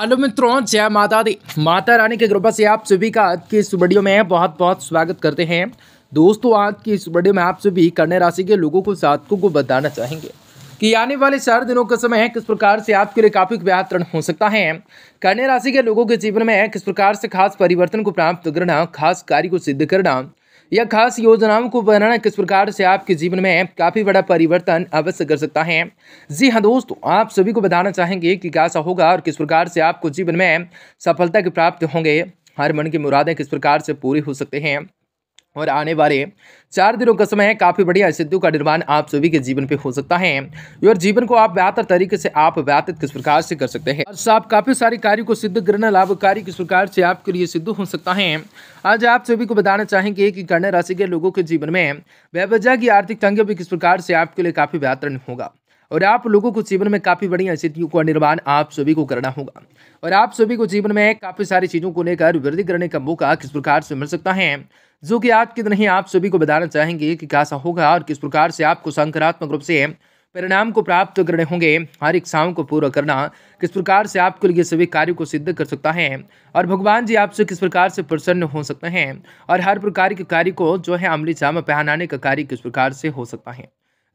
hello मित्रों जय माता दी माता रानी के कृपा से आप सभी का आज की इस वीडियो में बहुत बहुत स्वागत करते हैं दोस्तों आज की इस वीडियो में आप सभी कन्या राशि के लोगों को साधकों को बताना चाहेंगे कि आने वाले चार दिनों का समय किस प्रकार से आपके लिए काफी व्याकरण हो सकता है कन्या राशि के लोगों के जीवन में किस प्रकार से खास परिवर्तन को प्राप्त करना खास कार्य को सिद्ध करना यह खास योजनाओं को बनाना किस प्रकार से आपके जीवन में काफ़ी बड़ा परिवर्तन अवश्य कर सकता है जी हाँ दोस्तों आप सभी को बताना चाहेंगे कि कैसा होगा और किस प्रकार से आपको जीवन में सफलता की प्राप्त होंगे हर मन की मुरादें किस प्रकार से पूरी हो सकते हैं और आने वाले चार दिनों का समय है काफ़ी बढ़िया सिद्धू का निर्माण आप सभी के जीवन पे हो सकता है और जीवन को आप बेहतर तरीके से आप व्यतीत किस प्रकार से कर सकते हैं आज अच्छा, आप काफ़ी सारे कार्यों को सिद्ध करना लाभकारी किस प्रकार से आपके लिए सिद्ध हो सकता है आज आप सभी को बताना चाहेंगे कि कन्या राशि के लोगों के जीवन में व्यवजा की आर्थिक तंगी भी किस प्रकार से आपके लिए काफ़ी बेहतर होगा और आप लोगों को जीवन में काफ़ी बढ़िया स्थितियों का निर्माण आप सभी को करना होगा और आप सभी को जीवन में काफ़ी सारी चीज़ों को लेकर वृद्धि करने का मौका किस प्रकार से मिल सकता है जो कि आज के दिन ही आप सभी को बताना चाहेंगे कि कैसा होगा और किस प्रकार से आपको संक्रात्मक रूप से परिणाम को प्राप्त करने होंगे हर इच्छाओं को पूरा करना किस प्रकार से आपके लिए सभी कार्यों को सिद्ध कर सकता है और भगवान जी आपसे किस प्रकार से प्रसन्न हो सकते हैं और हर प्रकार के कार्य को जो है अमली चाम पहनाने का कार्य किस प्रकार से हो सकता है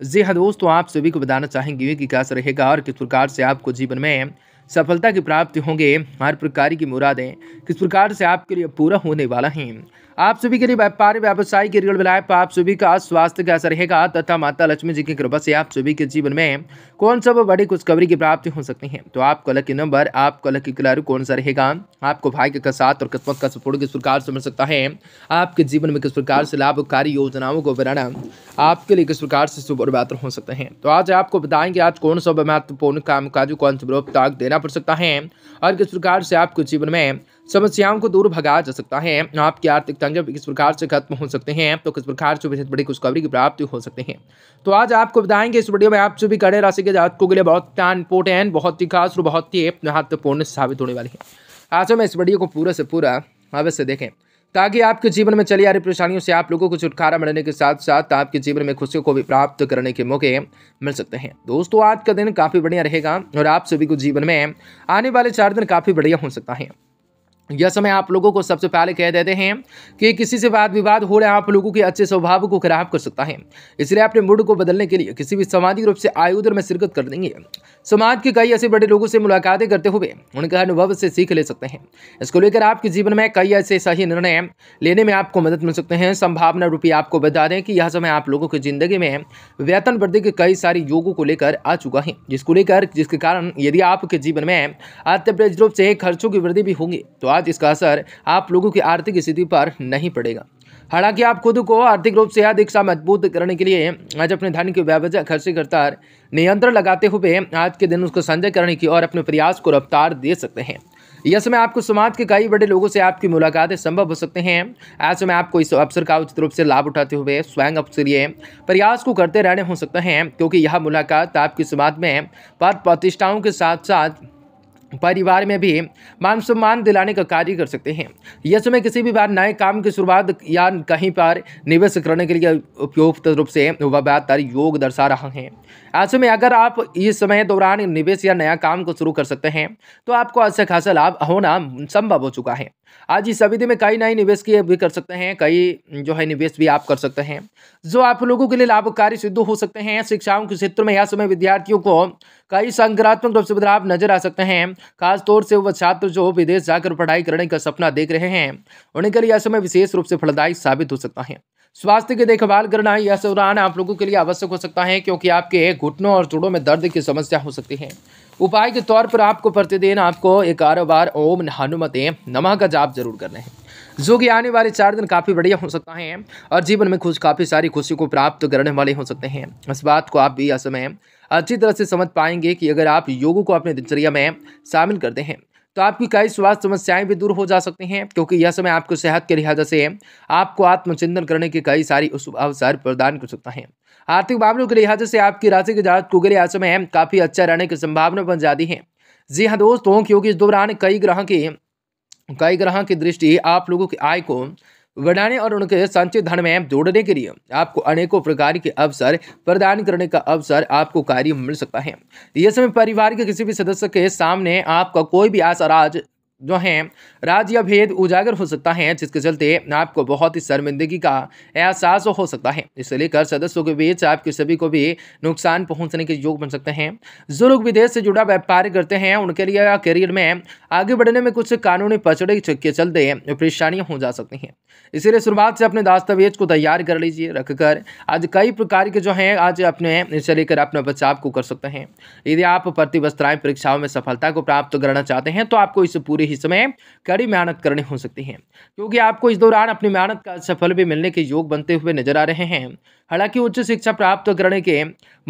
जी हाँ दोस्तों आप सभी को बताना चाहेंगे कि कैसा रहेगा और किस प्रकार से आपको जीवन में सफलता की प्राप्ति होंगे हर प्रकार की मुरादें किस प्रकार से आपके लिए पूरा होने वाला है आप सभी के लिए व्यापार व्यवसाय की रिगल बिलाए आप सभी का स्वास्थ्य कैसा रहेगा तथा माता लक्ष्मी जी की कृपा से आप सभी के जीवन में कौन सब बड़ी खुशखबरी की प्राप्ति हो सकती है तो आपका लकी नंबर आपका लकी कलर कौन सा रहेगा आपको भाग्य का साथ और किस्मत का सपोर्ट किस प्रकार से मिल सकता है आपके जीवन में किस प्रकार से लाभकारी योजनाओं को बनाना आपके लिए किस प्रकार से शुभ और बेहतर हो सकते हैं तो आज आपको बताएंगे आज कौन सा महत्वपूर्ण काम काज कौन सा देना पड़ सकता है और किस प्रकार से आपके जीवन में समस्याओं को दूर भगाया जा सकता है आपके आर्थिक तंग किस प्रकार से खत्म हो सकते हैं तो किस प्रकार से बड़ी खुशखबरी की प्राप्ति हो सकते हैं तो आज आपको बताएंगे इस वीडियो में आप सभी कड़े राशि के जातकों के लिए बहुत इंपोर्टेंट बहुत ही खास और बहुत ही महत्वपूर्ण साबित होने वाली है आज हम इस वीडियो को पूरा से पूरा अवश्य देखें ताकि आपके जीवन में चली आ रही परेशानियों से आप लोगों को छुटकारा मिलने के साथ साथ आपके जीवन में खुशियों को भी प्राप्त करने के मौके मिल सकते हैं दोस्तों आज का दिन काफ़ी बढ़िया रहेगा और आप सभी को जीवन में आने वाले चार दिन काफ़ी बढ़िया हो सकता है यह समय आप लोगों को सबसे पहले कह देते हैं कि किसी से वाद विवाद हो रहे आप लोगों के अच्छे स्वभाव को खराब कर सकता है इसलिए अपने मूड को बदलने के लिए किसी भी सामाजिक रूप से आयोजन में शिरकत कर देंगे समाज के कई ऐसे बड़े लोगों से मुलाकातें करते हुए उनके अनुभव से सीख ले सकते हैं इसको लेकर आपके जीवन में कई ऐसे सही निर्णय लेने में आपको मदद मिल सकते हैं संभावना रूपी आपको बता दें कि यह समय आप लोगों की ज़िंदगी में वेतन वृद्धि के कई सारे योगों को लेकर आ चुका है जिसको लेकर जिसके कारण यदि आपके जीवन में अत्यप्रज रूप से खर्चों की वृद्धि भी होगी तो बाद इसका असर आप लोगों की आर्थिक स्थिति पर नहीं पड़ेगा हालांकि आप खुद को आर्थिक रूप से अधिक सा मजबूत करने के लिए आज अपने धन के व्यवजह खर्चे करता नियंत्रण लगाते हुए आज के दिन उसको संजय करने की और अपने प्रयास को रफ्तार दे सकते हैं यह समय आपको समाज के कई बड़े लोगों से आपकी मुलाकातें संभव हो सकते हैं ऐसे में आपको इस अवसर का उचित रूप से लाभ उठाते हुए स्वयं अपने लिए प्रयास को करते रहने हो सकते हैं क्योंकि यह मुलाकात आपकी समाज में पद प्रतिष्ठाओं के साथ साथ परिवार में भी मान सम्मान दिलाने का कार्य कर सकते हैं यह समय किसी भी बार नए काम की शुरुआत या कहीं पर निवेश करने के लिए उपयुक्त रूप से व्यापार योग दर्शा रहा है ऐसे में अगर आप इस समय दौरान निवेश या नया काम को शुरू कर सकते हैं तो आपको अच्छा खासा लाभ होना संभव हो चुका है आज इस अवधि में कई नए निवेश किए भी कर सकते हैं कई जो है निवेश भी आप कर सकते हैं जो आप लोगों के लिए लाभकारी सिद्ध हो सकते हैं शिक्षाओं के क्षेत्र में यह समय विद्यार्थियों को कई संक्रात्मक रूप से बदलाव नजर आ सकते हैं खासतौर से वह छात्र जो विदेश जाकर पढ़ाई करने का सपना देख रहे हैं उनके लिए यह समय विशेष रूप से फलदायी साबित हो सकता है स्वास्थ्य की देखभाल करना यह दौरान आप लोगों के लिए आवश्यक हो सकता है क्योंकि आपके घुटनों और जोड़ों में दर्द की समस्या हो सकती है उपाय के तौर पर आपको प्रतिदिन आपको एक बार ओम हनुमते नमः का जाप जरूर करना है जो कि आने वाले चार दिन काफ़ी बढ़िया हो सकता है और जीवन में खुश काफ़ी सारी खुशी को प्राप्त करने वाले हो सकते हैं इस बात को आप भी असमय अच्छी तरह से समझ पाएंगे कि अगर आप योग को अपने दिनचर्या में शामिल करते हैं तो आपकी कई स्वास्थ्य समस्याएं भी दूर हो जा सकती हैं क्योंकि यह समय आपको सेहत के लिहाज से आपको आत्मचिंतन करने के कई सारी अवसर प्रदान कर सकता है आर्थिक मामलों के लिहाज से आपकी राशि के जात को लिए यह समय काफ़ी अच्छा रहने की संभावना बन जाती है जी हाँ दोस्तों क्योंकि इस दौरान कई ग्रह के कई ग्रह की दृष्टि आप लोगों की आय को बढ़ाने और उनके संचित धन में जोड़ने के लिए आपको अनेकों प्रकार के अवसर प्रदान करने का अवसर आपको कार्य मिल सकता है यह समय परिवार के किसी भी सदस्य के सामने आपका कोई भी आशा राज जो हैं राज या भेद उजागर हो सकता है जिसके चलते आपको बहुत ही शर्मिंदगी का एहसास हो सकता है इसे लेकर सदस्यों के बीच आपके सभी को भी नुकसान पहुंचने के योग बन सकते हैं जो लोग विदेश से जुड़ा व्यापार करते हैं उनके लिए करियर में आगे बढ़ने में कुछ कानूनी पचड़े के चलते परेशानियाँ हो जा सकती हैं इसीलिए शुरुआत से अपने दस्तावेज को तैयार कर लीजिए रखकर आज कई प्रकार के जो हैं आज अपने इसे लेकर अपना बचाव को कर सकते हैं यदि आप प्रतिवस्त्राएं परीक्षाओं में सफलता को प्राप्त करना चाहते हैं तो आपको इस पूरी इस समय कड़ी मेहनत करनी हो सकती है क्योंकि आपको इस दौरान अपनी मेहनत का सफल भी मिलने के योग बनते हुए नजर आ रहे हैं हालांकि उच्च शिक्षा प्राप्त करने के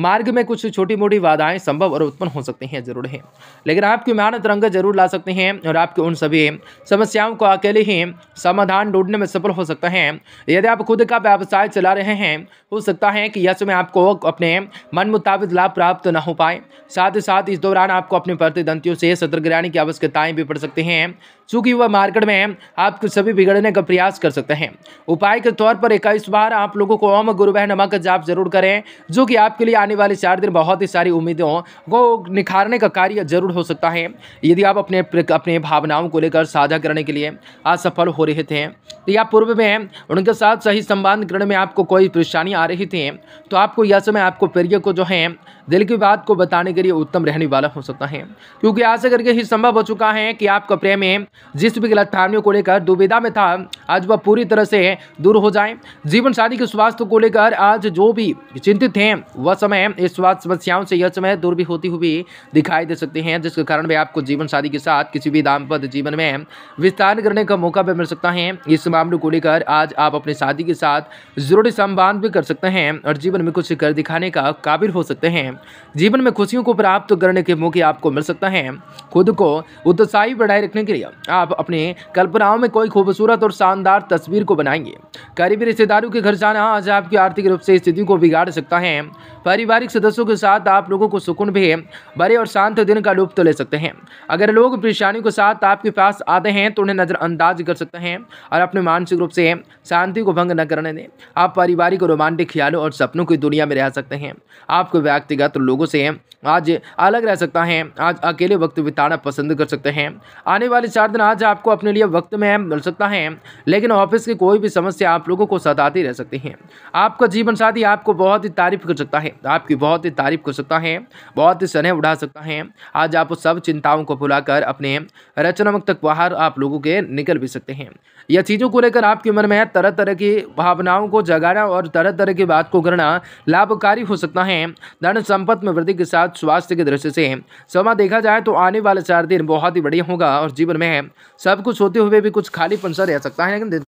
मार्ग में कुछ छोटी मोटी बाधाएं संभव और उत्पन्न हो सकती हैं जरूर है लेकिन आपकी मेहनत रंग जरूर ला सकते हैं और आपके उन सभी समस्याओं को अकेले ही समाधान ढूंढने में सफल हो सकता है यदि आप खुद का व्यवसाय चला रहे हैं हो सकता है कि यह समय आपको अपने मन मुताबिक लाभ प्राप्त न हो पाए साथ ही साथ इस दौरान आपको अपने प्रतिद्वंदियों से सतर्क रहने की आवश्यकताएं भी पड़ सकती हैं हैं चूंकि वह मार्केट में आपके सभी बिगड़ने का प्रयास कर सकते हैं उपाय के तौर पर इक्कीस बार आप लोगों को ओम बह नमक का जाप जरूर करें जो कि आपके लिए आने वाले चार दिन बहुत ही सारी उम्मीदों को निखारने का कार्य जरूर हो सकता है यदि आप अपने अपने भावनाओं को लेकर साझा करने के लिए असफल हो रहे थे तो या पूर्व में उनके साथ सही संबंध करने में आपको कोई परेशानी आ रही थी तो आपको यह समय आपको प्रिय को जो है दिल की बात को बताने के लिए उत्तम रहने वाला हो सकता है क्योंकि आशा करके ही संभव हो चुका है कि आपका प्रेम जिस भी गिलतफहमियों को लेकर दुविधा में था आज वह पूरी तरह से दूर हो जाए जीवन साथी के स्वास्थ्य को लेकर आज जो भी चिंतित हैं वह समय इस स्वास्थ्य समस्याओं से यह समय दूर भी होती हुई दिखाई दे सकते हैं जिसके कारण भी आपको जीवन साथी के साथ किसी भी दाम्पत्य जीवन में विस्तार करने का मौका भी मिल सकता है इस मामले को लेकर आज आप अपने शादी के साथ जरूरी संवाद भी कर सकते हैं और जीवन में कुछ कर दिखाने का काबिल हो सकते हैं जीवन में खुशियों को प्राप्त करने के मौके आपको मिल सकता है खुद को उत्साही बनाए रखने के लिए आप अपने कल्पनाओं में कोई खूबसूरत और शानदार तस्वीर को बनाएंगे करीबी रिश्तेदारों के घर जाना आज आपकी आर्थिक रूप से स्थिति को बिगाड़ सकता है पारिवारिक सदस्यों के साथ आप लोगों को सुकून भी बड़े और शांत दिन का लुप्त तो ले सकते हैं अगर लोग परेशानियों के साथ आपके पास आते हैं तो उन्हें नज़रअंदाज कर सकते हैं और अपने मानसिक रूप से शांति को भंग न करने दें आप पारिवारिक और रोमांटिक ख्यालों और सपनों की दुनिया में रह सकते हैं आपको व्यक्तिगत लोगों से आज अलग रह सकता है आज अकेले वक्त बिताना पसंद कर सकते हैं आने वाले चार दिन आज आपको अपने लिए वक्त में मिल सकता है लेकिन ऑफिस की कोई भी समस्या आप लोगों को सताती रह सकती है आपका जीवन साथी आपको बहुत ही तारीफ कर सकता है आपकी बहुत ही तारीफ कर सकता है बहुत ही स्नेह उड़ा सकता है आज आप सब चिंताओं को भुलाकर अपने रचनात्मक तक बाहर आप लोगों के निकल भी सकते हैं यह चीज़ों को लेकर आपके मन में तरह तरह की भावनाओं को जगाना और तरह तरह की बात को करना लाभकारी हो सकता है धन संपत्ति में वृद्धि के साथ स्वास्थ्य के दृष्टि से समय देखा जाए तो आने वाले चार दिन बहुत ही बढ़िया होगा और जीवन में सब कुछ होते हुए भी कुछ खालीपन सा रह सकता है लेकिन